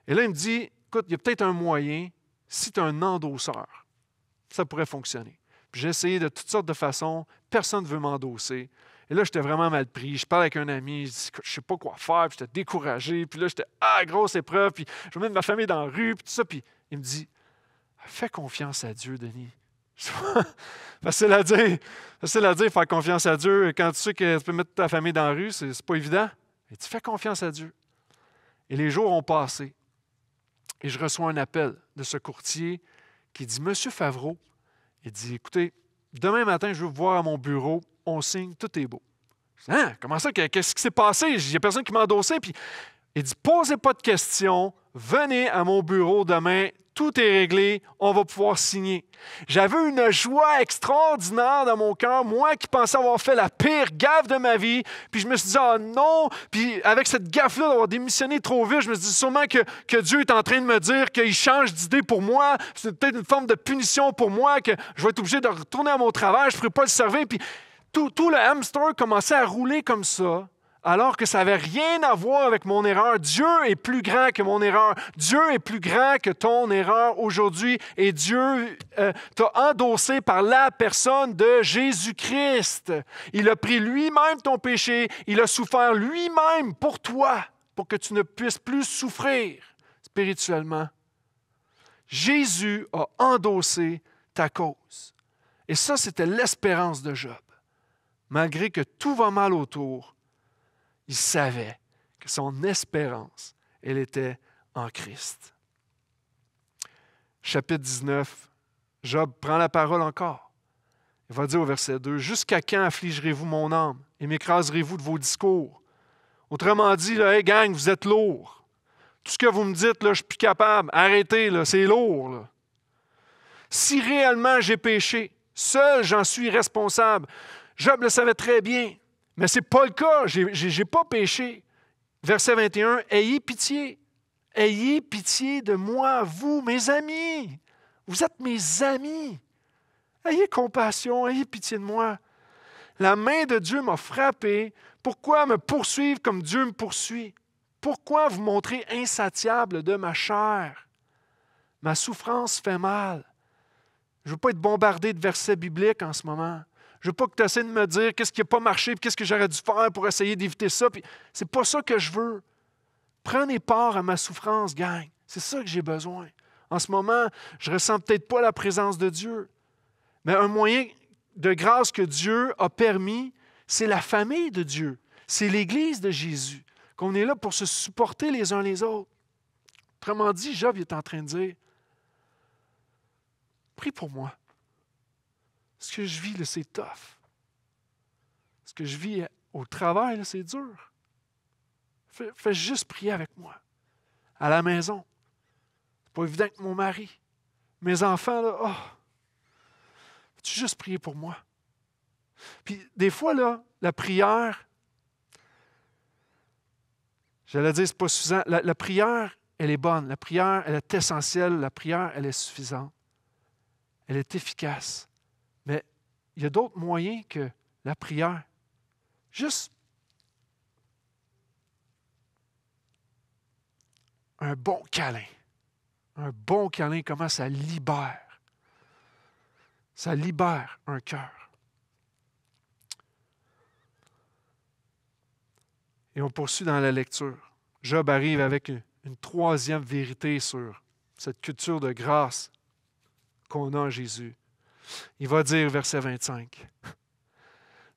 Et là, il me dit, écoute, il y a peut-être un moyen, si tu es un endosseur, ça pourrait fonctionner. J'ai essayé de toutes sortes de façons, personne ne veut m'endosser. Et là, j'étais vraiment mal pris. Je parle avec un ami, je dis, sais pas quoi faire, puis j'étais découragé, puis là, j'étais, ah, grosse épreuve, puis je mets ma famille dans la rue, puis tout ça. Puis il me dit, Fais confiance à Dieu, Denis. facile à dire. Facile dire, faire confiance à Dieu. Quand tu sais que tu peux mettre ta famille dans la rue, c'est pas évident. Et tu fais confiance à Dieu. Et les jours ont passé. Et je reçois un appel de ce courtier qui dit Monsieur Favreau, il dit Écoutez, demain matin, je veux vous voir à mon bureau. On signe, tout est beau. Hein, comment ça Qu'est-ce qui s'est passé Il n'y a personne qui m'a endossé. Puis il dit Posez pas de questions, venez à mon bureau demain, tout est réglé, on va pouvoir signer. J'avais une joie extraordinaire dans mon cœur, moi qui pensais avoir fait la pire gaffe de ma vie, puis je me suis dit, ah oh non, puis avec cette gaffe-là d'avoir démissionné trop vite, je me suis dit sûrement que, que Dieu est en train de me dire qu'il change d'idée pour moi, c'est peut-être une forme de punition pour moi, que je vais être obligé de retourner à mon travail, je ne pourrai pas le servir, puis tout, tout le hamster commençait à rouler comme ça alors que ça n'avait rien à voir avec mon erreur. Dieu est plus grand que mon erreur. Dieu est plus grand que ton erreur aujourd'hui. Et Dieu euh, t'a endossé par la personne de Jésus-Christ. Il a pris lui-même ton péché. Il a souffert lui-même pour toi, pour que tu ne puisses plus souffrir spirituellement. Jésus a endossé ta cause. Et ça, c'était l'espérance de Job. Malgré que tout va mal autour, il savait que son espérance, elle était en Christ. Chapitre 19, Job prend la parole encore. Il va dire au verset 2, Jusqu'à quand affligerez-vous mon âme et m'écraserez-vous de vos discours? Autrement dit, là, hey gang, vous êtes lourd. Tout ce que vous me dites, là, je suis plus capable. Arrêtez, c'est lourd. Si réellement j'ai péché, seul j'en suis responsable. Job le savait très bien. Mais ce n'est pas le cas. Je n'ai pas péché. Verset 21, Ayez pitié. Ayez pitié de moi, vous, mes amis. Vous êtes mes amis. Ayez compassion, ayez pitié de moi. La main de Dieu m'a frappé. Pourquoi me poursuivre comme Dieu me poursuit? Pourquoi vous montrer insatiable de ma chair? Ma souffrance fait mal. Je ne veux pas être bombardé de versets bibliques en ce moment. Je veux pas que tu essaies de me dire qu'est-ce qui n'a pas marché, qu'est-ce que j'aurais dû faire pour essayer d'éviter ça. Ce c'est pas ça que je veux. Prenez part à ma souffrance, gang. C'est ça que j'ai besoin. En ce moment, je ressens peut-être pas la présence de Dieu. Mais un moyen de grâce que Dieu a permis, c'est la famille de Dieu. C'est l'Église de Jésus. Qu'on est là pour se supporter les uns les autres. Autrement dit, Job est en train de dire, prie pour moi. Ce que je vis, c'est tough. Ce que je vis au travail, c'est dur. Fais, juste prier avec moi. À la maison. C'est pas évident que mon mari, mes enfants, là, oh, tu juste prier pour moi? Puis des fois, là, la prière, j'allais dire, c'est pas suffisant. la, prière, elle est bonne. La prière, elle est essentielle. La prière, elle est suffisante. Elle est efficace il y a d'autres moyens que la prière. Juste un bon câlin. Un bon câlin, comment ça libère. Ça libère un cœur. Et on poursuit dans la lecture. Job arrive avec une, troisième vérité sur cette culture de grâce qu'on a en Jésus. Il va dire, verset 25,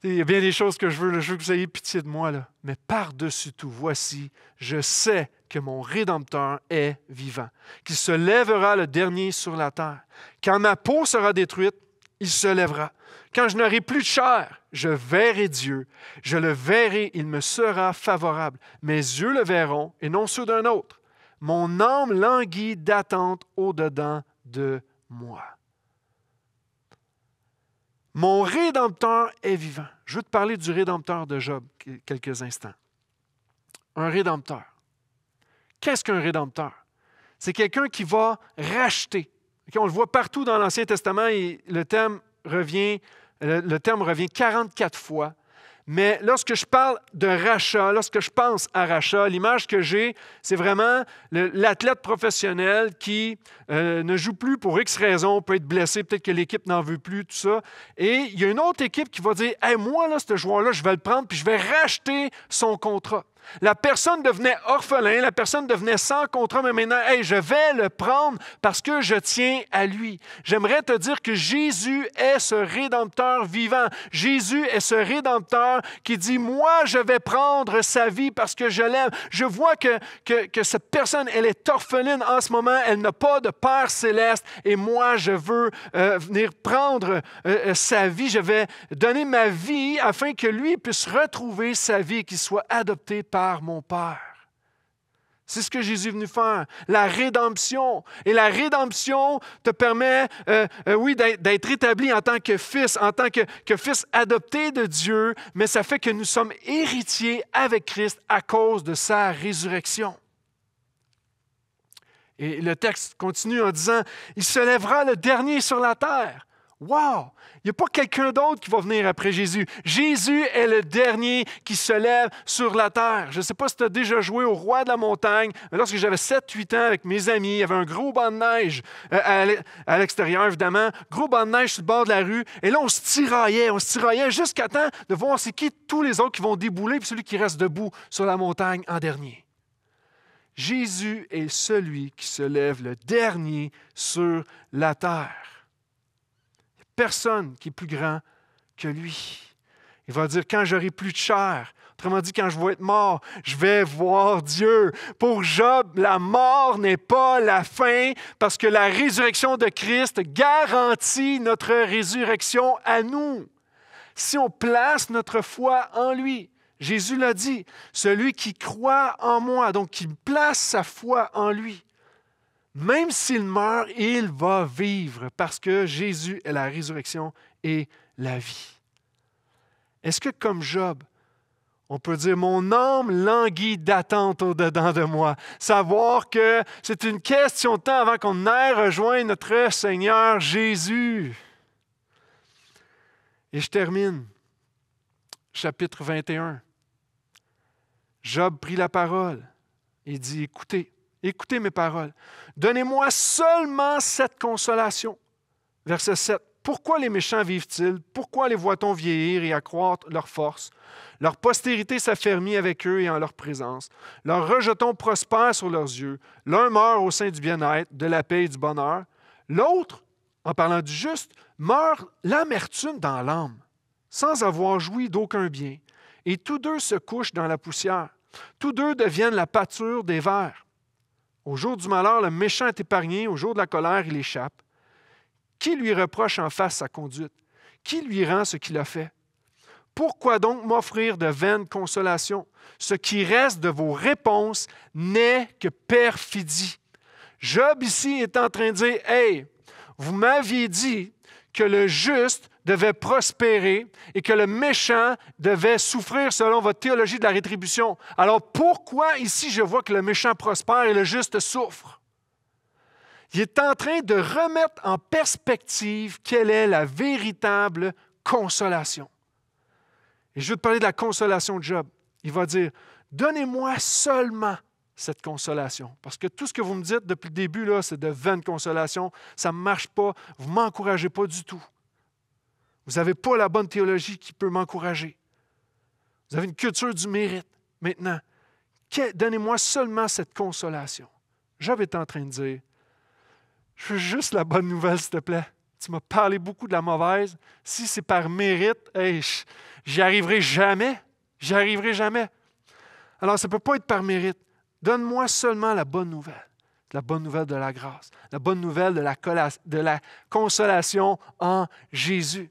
il y a bien des choses que je veux, je veux que vous ayez pitié de moi, là. mais par-dessus tout, voici, je sais que mon Rédempteur est vivant, qu'il se lèvera le dernier sur la terre. Quand ma peau sera détruite, il se lèvera. Quand je n'aurai plus de chair, je verrai Dieu. Je le verrai, il me sera favorable. Mes yeux le verront et non ceux d'un autre. Mon âme languit d'attente au-dedans de moi. Mon Rédempteur est vivant. Je veux te parler du Rédempteur de Job quelques instants. Un Rédempteur. Qu'est-ce qu'un Rédempteur? C'est quelqu'un qui va racheter. on le voit partout dans l'Ancien Testament et le revient, le terme revient 44 fois mais lorsque je parle de rachat, lorsque je pense à rachat, l'image que j'ai, c'est vraiment l'athlète professionnel qui euh, ne joue plus pour X raisons, peut être blessé, peut-être que l'équipe n'en veut plus, tout ça. Et il y a une autre équipe qui va dire Eh Moi, là, ce joueur-là, je vais le prendre, puis je vais racheter son contrat. La personne devenait orphelin, la personne devenait sans contrat, mais maintenant, je vais le prendre parce que je tiens à lui. J'aimerais te dire que Jésus est ce rédempteur vivant. Jésus est ce rédempteur qui dit, moi, je vais prendre sa vie parce que je l'aime. Je vois que, que, cette personne, elle est orpheline en ce moment, elle n'a pas de Père céleste et moi, je veux euh, venir prendre euh, euh, sa vie. Je vais donner ma vie afin que lui puisse retrouver sa vie, qu'il soit adopté par mon Père. C'est ce que Jésus est venu faire, la rédemption. Et la rédemption te permet, euh, euh, oui, d'être établi en tant que fils, en tant que, que, fils adopté de Dieu, mais ça fait que nous sommes héritiers avec Christ à cause de sa résurrection. Et le texte continue en disant, Il se lèvera le dernier sur la terre. Wow! Il n'y a pas quelqu'un d'autre qui va venir après Jésus. Jésus est le dernier qui se lève sur la terre. Je ne sais pas si tu as déjà joué au roi de la montagne, mais lorsque j'avais 7-8 ans avec mes amis, il y avait un gros banc de neige euh, à l'extérieur, évidemment, gros banc de neige sur le bord de la rue, et là, on se tiraillait, on se tiraillait jusqu'à temps de voir c'est qui tous les autres qui vont débouler, puis celui qui reste debout sur la montagne en dernier. Jésus est celui qui se lève le dernier sur la terre personne qui est plus grand que lui. Il va dire, quand j'aurai plus de chair, autrement dit, quand je vais être mort, je vais voir Dieu. Pour Job, la mort n'est pas la fin, parce que la résurrection de Christ garantit notre résurrection à nous. Si on place notre foi en lui, Jésus l'a dit, celui qui croit en moi, donc qui place sa foi en lui, même s'il meurt, il va vivre parce que Jésus est la résurrection et la vie. Est-ce que comme Job, on peut dire, mon âme languit d'attente au-dedans de moi. Savoir que c'est une question de temps avant qu'on ait rejoindre notre Seigneur Jésus. Et je termine. Chapitre 21. Job prit la parole et dit, écoutez, écoutez mes paroles. Donnez-moi seulement cette consolation. Verset 7. Pourquoi les méchants vivent-ils? Pourquoi les voit-on vieillir et accroître leur force? Leur postérité s'affermit avec eux et en leur présence. Leur rejeton prospère sur leurs yeux. L'un meurt au sein du bien-être, de la paix et du bonheur. L'autre, en parlant du juste, meurt l'amertume dans l'âme, sans avoir joui d'aucun bien. Et tous deux se couchent dans la poussière. Tous deux deviennent la pâture des vers. Au jour du malheur, le méchant est épargné, au jour de la colère, il échappe. Qui lui reproche en face sa conduite? Qui lui rend ce qu'il a fait? Pourquoi donc m'offrir de vaines consolations? Ce qui reste de vos réponses n'est que perfidie. Job ici est en train de dire, Hey, vous m'aviez dit que le juste devait prospérer et que le méchant devait souffrir selon votre théologie de la rétribution. Alors pourquoi ici je vois que le méchant prospère et le juste souffre? Il est en train de remettre en perspective quelle est la véritable consolation. Et je veux te parler de la consolation de Job. Il va dire, donnez-moi seulement cette consolation. Parce que tout ce que vous me dites depuis le début, là, c'est de vaines consolations. Ça ne marche pas. Vous ne m'encouragez pas du tout. Vous n'avez pas la bonne théologie qui peut m'encourager. Vous avez une culture du mérite. Maintenant, donnez-moi seulement cette consolation. J'avais été en train de dire, je veux juste la bonne nouvelle, s'il te plaît. Tu m'as parlé beaucoup de la mauvaise. Si c'est par mérite, j'y arriverai jamais. J'y arriverai jamais. Alors, ça ne peut pas être par mérite. Donne-moi seulement la bonne nouvelle, la bonne nouvelle de la grâce, la bonne nouvelle de la, consolation en Jésus.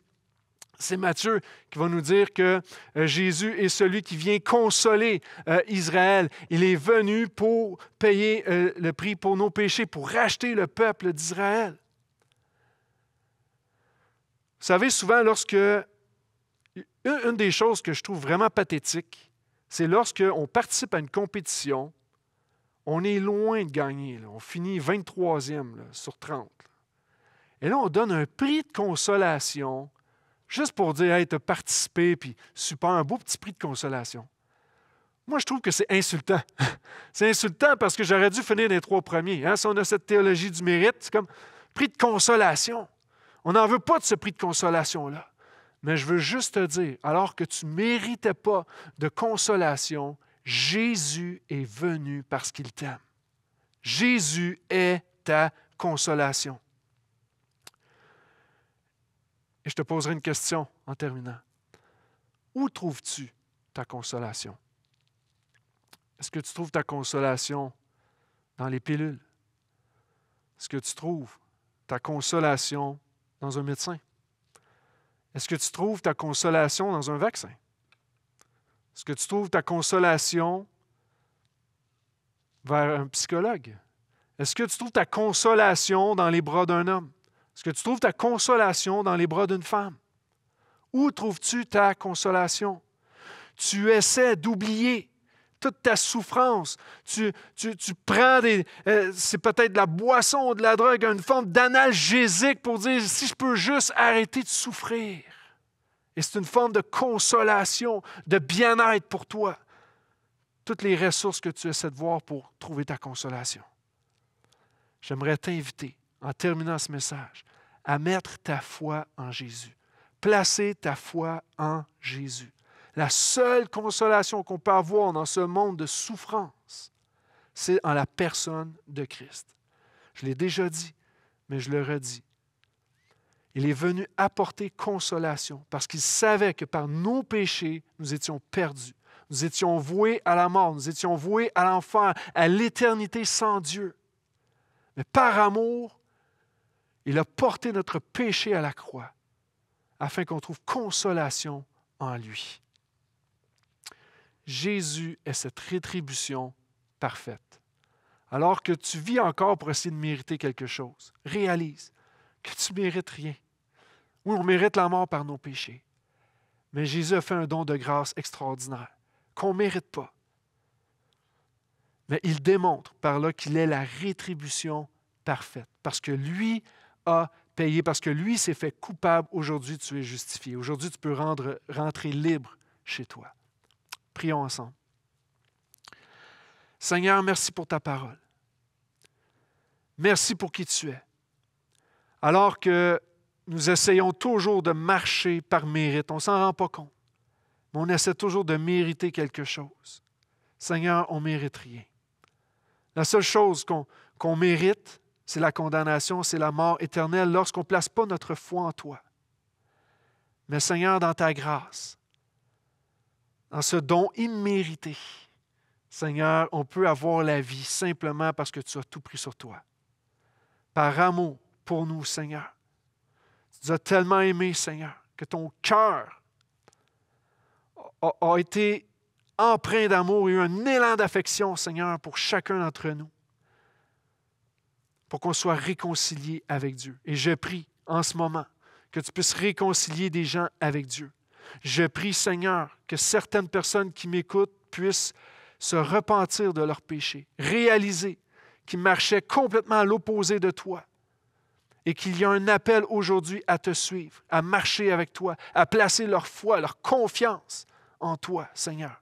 C'est Matthieu qui va nous dire que euh, Jésus est celui qui vient consoler euh, Israël. Il est venu pour payer euh, le prix pour nos péchés, pour racheter le peuple d'Israël. Vous savez, souvent, lorsque. Une, des choses que je trouve vraiment pathétique, c'est lorsqu'on participe à une compétition on est loin de gagner. On finit 23e sur 30. Et là, on donne un prix de consolation juste pour dire Hey, t'as participé, puis super, un beau petit prix de consolation. Moi, je trouve que c'est insultant. c'est insultant parce que j'aurais dû finir les trois premiers. Hein. Si on a cette théologie du mérite, c'est comme prix de consolation. On n'en veut pas de ce prix de consolation-là. Mais je veux juste te dire, alors que tu ne méritais pas de consolation, Jésus est venu parce qu'il t'aime. Jésus est ta consolation. Et je te poserai une question en terminant. Où trouves-tu ta consolation? Est-ce que tu trouves ta consolation dans les pilules? Est-ce que tu trouves ta consolation dans un médecin? Est-ce que tu trouves ta consolation dans un vaccin? Est-ce que tu trouves ta consolation vers un psychologue? Est-ce que tu trouves ta consolation dans les bras d'un homme? Est-ce que tu trouves ta consolation dans les bras d'une femme? Où trouves-tu ta consolation? Tu essaies d'oublier toute ta souffrance. Tu, tu, prends des. Euh, c'est peut-être de la boisson ou de la drogue, une forme d'analgésique pour dire si je peux juste arrêter de souffrir. Et c'est une forme de consolation, de bien-être pour toi. Toutes les ressources que tu essaies de voir pour trouver ta consolation. J'aimerais t'inviter, en terminant ce message, à mettre ta foi en Jésus. Placer ta foi en Jésus. La seule consolation qu'on peut avoir dans ce monde de souffrance, c'est en la personne de Christ. Je l'ai déjà dit, mais je le redis. Il est venu apporter consolation parce qu'il savait que par nos péchés, nous étions perdus. Nous étions voués à la mort, nous étions voués à l'enfer, à l'éternité sans Dieu. Mais par amour, il a porté notre péché à la croix afin qu'on trouve consolation en lui. Jésus est cette rétribution parfaite. Alors que tu vis encore pour essayer de mériter quelque chose, réalise que tu ne mérites rien. Oui, on mérite la mort par nos péchés. Mais Jésus a fait un don de grâce extraordinaire qu'on ne mérite pas. Mais il démontre par là qu'il est la rétribution parfaite, parce que lui a payé, parce que lui s'est fait coupable. Aujourd'hui, tu es justifié. Aujourd'hui, tu peux rendre, rentrer libre chez toi. Prions ensemble. Seigneur, merci pour ta parole. Merci pour qui tu es. Alors que nous essayons toujours de marcher par mérite, on ne s'en rend pas compte, mais on essaie toujours de mériter quelque chose. Seigneur, on ne mérite rien. La seule chose qu'on mérite, c'est la condamnation, c'est la mort éternelle lorsqu'on ne place pas notre foi en toi. Mais Seigneur, dans ta grâce, dans ce don immérité, Seigneur, on peut avoir la vie simplement parce que tu as tout pris sur toi. Par amour, pour nous, Seigneur. Tu nous as tellement aimés, Seigneur, que ton cœur a, été empreint d'amour et eu un élan d'affection, Seigneur, pour chacun d'entre nous, pour qu'on soit réconciliés avec Dieu. Et je prie en ce moment que tu puisses réconcilier des gens avec Dieu. Je prie, Seigneur, que certaines personnes qui m'écoutent puissent se repentir de leurs péchés, réaliser qu'ils marchaient complètement à l'opposé de toi, et qu'il y a un appel aujourd'hui à te suivre, à marcher avec toi, à placer leur foi, leur confiance en toi, Seigneur.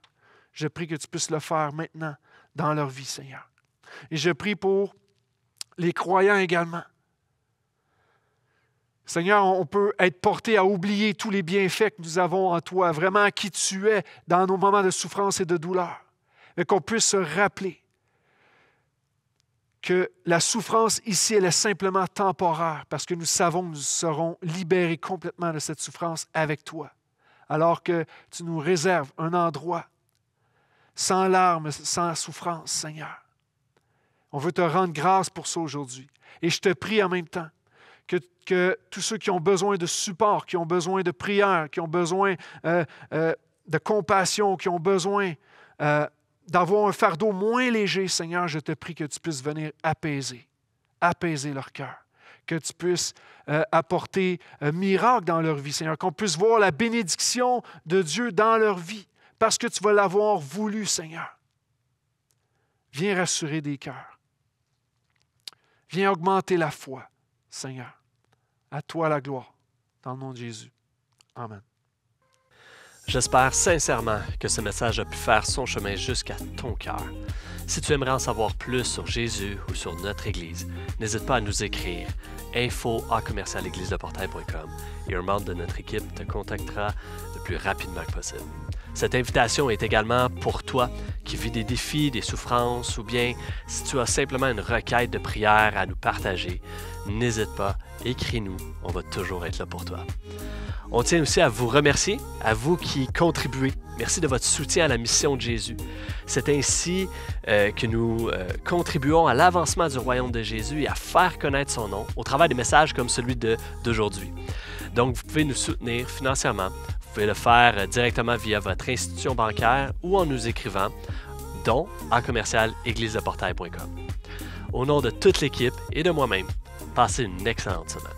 Je prie que tu puisses le faire maintenant dans leur vie, Seigneur. Et je prie pour les croyants également. Seigneur, on peut être porté à oublier tous les bienfaits que nous avons en toi, vraiment qui tu es dans nos moments de souffrance et de douleur, mais qu'on puisse se rappeler que la souffrance ici, elle est simplement temporaire parce que nous savons que nous serons libérés complètement de cette souffrance avec toi, alors que tu nous réserves un endroit sans larmes, sans souffrance, Seigneur. On veut te rendre grâce pour ça aujourd'hui. Et je te prie en même temps que, que, tous ceux qui ont besoin de support, qui ont besoin de prière, qui ont besoin euh, euh, de compassion, qui ont besoin euh, d'avoir un fardeau moins léger, Seigneur, je te prie que tu puisses venir apaiser, apaiser leur cœur, que tu puisses euh, apporter un miracle dans leur vie, Seigneur, qu'on puisse voir la bénédiction de Dieu dans leur vie, parce que tu vas l'avoir voulu, Seigneur. Viens rassurer des cœurs. Viens augmenter la foi, Seigneur. À toi la gloire, dans le nom de Jésus. Amen. J'espère sincèrement que ce message a pu faire son chemin jusqu'à ton cœur. Si tu aimerais en savoir plus sur Jésus ou sur notre Église, n'hésite pas à nous écrire info à et un membre de notre équipe te contactera le plus rapidement que possible. Cette invitation est également pour toi qui vis des défis, des souffrances ou bien si tu as simplement une requête de prière à nous partager, n'hésite pas, écris-nous, on va toujours être là pour toi. On tient aussi à vous remercier, à vous qui contribuez. Merci de votre soutien à la mission de Jésus. C'est ainsi euh, que nous euh, contribuons à l'avancement du royaume de Jésus et à faire connaître son nom au travers des messages comme celui d'aujourd'hui. Donc, vous pouvez nous soutenir financièrement. Vous pouvez le faire euh, directement via votre institution bancaire ou en nous écrivant dont à commercial portailcom Au nom de toute l'équipe et de moi-même, passez une excellente semaine.